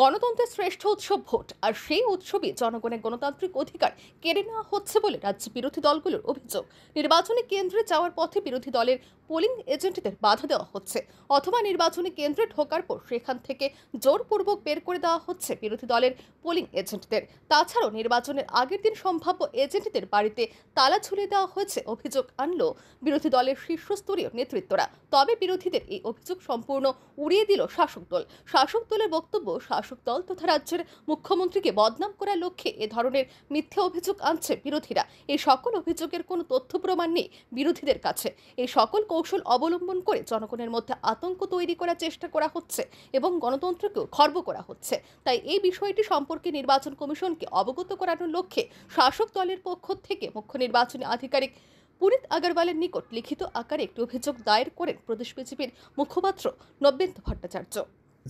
গণতন্ত্রের শ্রেষ্ঠ উৎসব ভোট আর সেই উৎসবে জনগণের গণতান্ত্রিক অধিকার কেড়ে নেওয়া হচ্ছে বলে রাজ্য বিরোধী দলগুলোর অভিযোগ নির্বাচনী কেন্দ্রে যাওয়ার পথে বিরোধী দলের পোলিং এজেন্টদের বাধা দেওয়া হচ্ছে অথবা নির্বাচনী কেন্দ্রে ঢোকার পর সেখান থেকে জোরপূর্বক বের করে দেওয়া হচ্ছে বিরোধী দলের পোলিং এজেন্টদের তাছাড়াও নির্বাচনের আগের দিন সম্ভাব্য এজেন্টদের বাড়িতে তালা ছুলে দেওয়া হয়েছে অভিযোগ আনল বিরোধী দলের শীর্ষস্তরীয় নেতৃত্বরা তবে বিরোধীদের এই অভিযোগ সম্পূর্ণ উড়িয়ে দিল শাসক দল শাসক দলের বক্তব্য শাসক দল তথা রাজ্যের মুখ্যমন্ত্রীকে বদনাম করার লক্ষ্যে এ ধরনের মিথ্যা অভিযোগ আনছে বিরোধীরা এই সকল অভিযোগের কোনো তথ্য প্রমাণ নেই বিরোধীদের কাছে এই সকল কৌশল অবলম্বন করে জনগণের মধ্যে আতঙ্ক তৈরি করার চেষ্টা করা হচ্ছে এবং গণতন্ত্রকেও খর্ব করা হচ্ছে তাই এই বিষয়টি সম্পর্কে নির্বাচন কমিশনকে অবগত করানোর লক্ষ্যে শাসক দলের পক্ষ থেকে মুখ্য নির্বাচনী আধিকারিক পুনীত আগরওয়ালের নিকট লিখিত আকারে একটি অভিযোগ দায়ের করেন প্রদেশ বিজেপির মুখপাত্র নব্যন্ত ভট্টাচার্য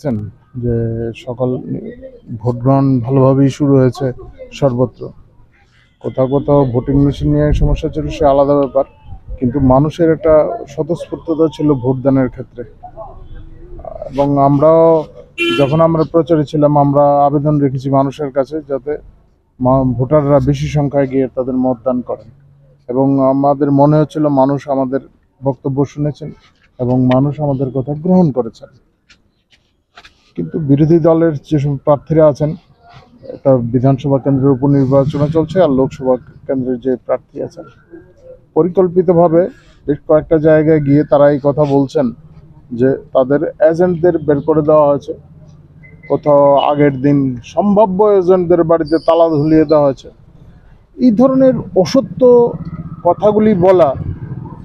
দেখেছেন যে সকাল ভোট গ্রহণ ভালোভাবেই শুরু হয়েছে সর্বত্র কোথাও কোথাও ভোটিং মেশিন নিয়ে সমস্যা ছিল সে আলাদা ব্যাপার কিন্তু মানুষের একটা স্বতঃস্ফূর্ততা ছিল ভোটদানের ক্ষেত্রে এবং আমরাও যখন আমরা প্রচারে ছিলাম আমরা আবেদন রেখেছি মানুষের কাছে যাতে ভোটাররা বেশি সংখ্যায় গিয়ে তাদের মতদান করেন এবং আমাদের মনে হচ্ছিল মানুষ আমাদের বক্তব্য শুনেছেন এবং মানুষ আমাদের কথা গ্রহণ করেছেন কিন্তু বিরোধী দলের যেসব প্রার্থীরা আছেন তার বিধানসভা কেন্দ্রের উপনির্বাচনে চলছে আর লোকসভা কেন্দ্রের যে প্রার্থী আছেন পরিকল্পিতভাবে বেশ কয়েকটা জায়গায় গিয়ে তারা এই কথা বলছেন যে তাদের এজেন্টদের বের করে দেওয়া হয়েছে কোথাও আগের দিন সম্ভাব্য এজেন্টদের বাড়িতে তালা ধুলিয়ে দেওয়া হয়েছে এই ধরনের অসত্য কথাগুলি বলা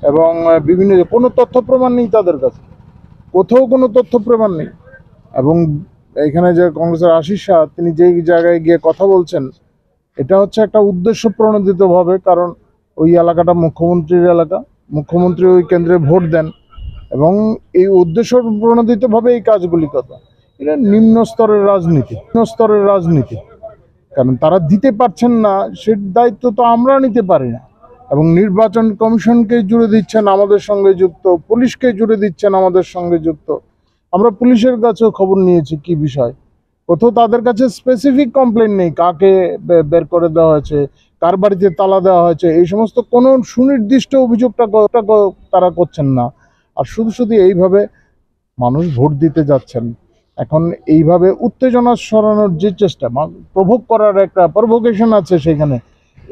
এবং বিভিন্ন কোনো তথ্য প্রমাণ নেই তাদের কাছে কোথাও কোনো তথ্য প্রমাণ নেই এবং এখানে যে কংগ্রেসের আশিস শাহ তিনি যেই জায়গায় গিয়ে কথা বলছেন এটা হচ্ছে একটা উদ্দেশ্য প্রণোদিতভাবে কারণ ওই এলাকাটা মুখ্যমন্ত্রীর এলাকা মুখ্যমন্ত্রী ওই কেন্দ্রে ভোট দেন এবং এই উদ্দেশ্য প্রণোদিতভাবে এই কাজগুলি কথা এটা নিম্ন স্তরের রাজনীতি নিম্ন স্তরের রাজনীতি কারণ তারা দিতে পারছেন না সে দায়িত্ব তো আমরা নিতে পারি না এবং নির্বাচন কমিশনকে জুড়ে দিচ্ছেন আমাদের সঙ্গে যুক্ত পুলিশকে জুড়ে দিচ্ছেন আমাদের সঙ্গে যুক্ত আমরা পুলিশের কাছেও খবর নিয়েছি কি বিষয় কোথাও তাদের কাছে স্পেসিফিক কমপ্লেন নেই কাকে বের করে দেওয়া হয়েছে কার বাড়িতে তালা দেওয়া হয়েছে এই সমস্ত কোনো সুনির্দিষ্ট অভিযোগটা তারা করছেন না আর শুধু শুধু এইভাবে মানুষ ভোট দিতে যাচ্ছেন এখন এইভাবে উত্তেজনা সরানোর যে চেষ্টা প্রভোগ করার একটা প্রভোকেশন আছে সেখানে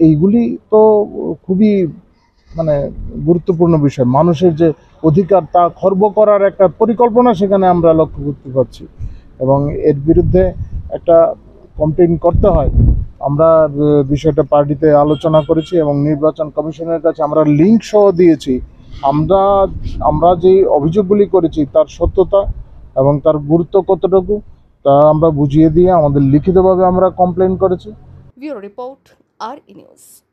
এইগুলি তো খুবই মানে গুরুত্বপূর্ণ বিষয় মানুষের যে অধিকার তা খর্ব করার একটা পরিকল্পনা সেখানে আমরা লক্ষ্য করতে পারছি এবং এর বিরুদ্ধে একটা কমপ্লেন করতে হয় আমরা বিষয়টা পার্টিতে আলোচনা করেছি এবং নির্বাচন কমিশনের কাছে আমরা লিঙ্ক সহ দিয়েছি আমরা আমরা যে অভিযোগগুলি করেছি তার সত্যতা এবং তার গুরুত্ব কতটুকু তা আমরা বুঝিয়ে দিয়ে আমাদের লিখিতভাবে আমরা কমপ্লেন করেছি ব্যুরো রিপোর্ট আর